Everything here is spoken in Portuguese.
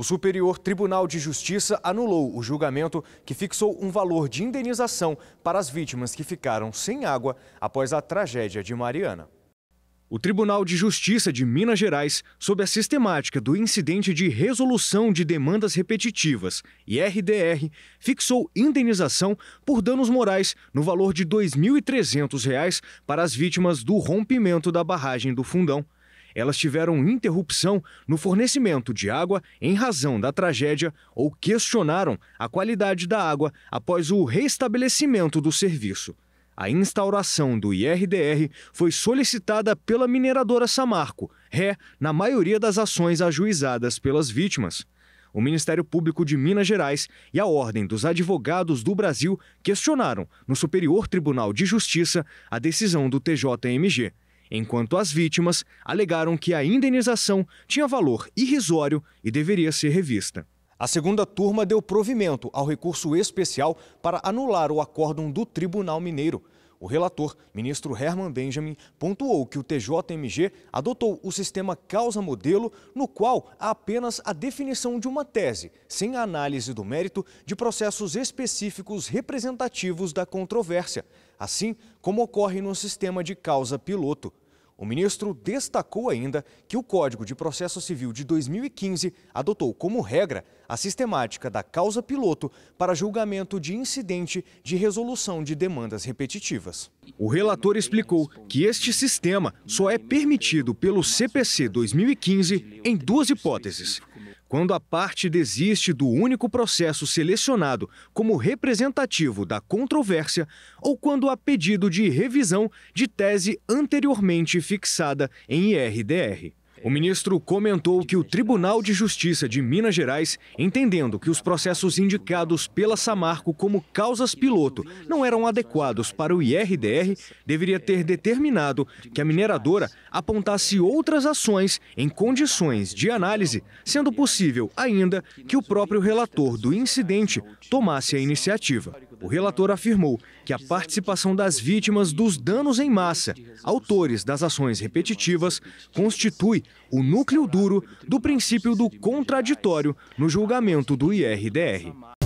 O Superior Tribunal de Justiça anulou o julgamento que fixou um valor de indenização para as vítimas que ficaram sem água após a tragédia de Mariana. O Tribunal de Justiça de Minas Gerais, sob a sistemática do incidente de resolução de demandas repetitivas, IRDR, fixou indenização por danos morais no valor de R$ 2.300 para as vítimas do rompimento da barragem do Fundão elas tiveram interrupção no fornecimento de água em razão da tragédia ou questionaram a qualidade da água após o restabelecimento do serviço. A instauração do IRDR foi solicitada pela mineradora Samarco, ré na maioria das ações ajuizadas pelas vítimas. O Ministério Público de Minas Gerais e a Ordem dos Advogados do Brasil questionaram, no Superior Tribunal de Justiça, a decisão do TJMG enquanto as vítimas alegaram que a indenização tinha valor irrisório e deveria ser revista. A segunda turma deu provimento ao recurso especial para anular o acórdão do Tribunal Mineiro. O relator, ministro Herman Benjamin, pontuou que o TJMG adotou o sistema causa-modelo, no qual há apenas a definição de uma tese, sem a análise do mérito de processos específicos representativos da controvérsia, assim como ocorre no sistema de causa piloto. O ministro destacou ainda que o Código de Processo Civil de 2015 adotou como regra a sistemática da causa piloto para julgamento de incidente de resolução de demandas repetitivas. O relator explicou que este sistema só é permitido pelo CPC 2015 em duas hipóteses: quando a parte desiste do único processo selecionado como representativo da controvérsia ou quando há pedido de revisão de tese anteriormente fixada em IRDR. O ministro comentou que o Tribunal de Justiça de Minas Gerais, entendendo que os processos indicados pela Samarco como causas piloto não eram adequados para o IRDR, deveria ter determinado que a mineradora apontasse outras ações em condições de análise, sendo possível ainda que o próprio relator do incidente tomasse a iniciativa. O relator afirmou que a participação das vítimas dos danos em massa, autores das ações repetitivas, constitui o núcleo duro do princípio do contraditório no julgamento do IRDR.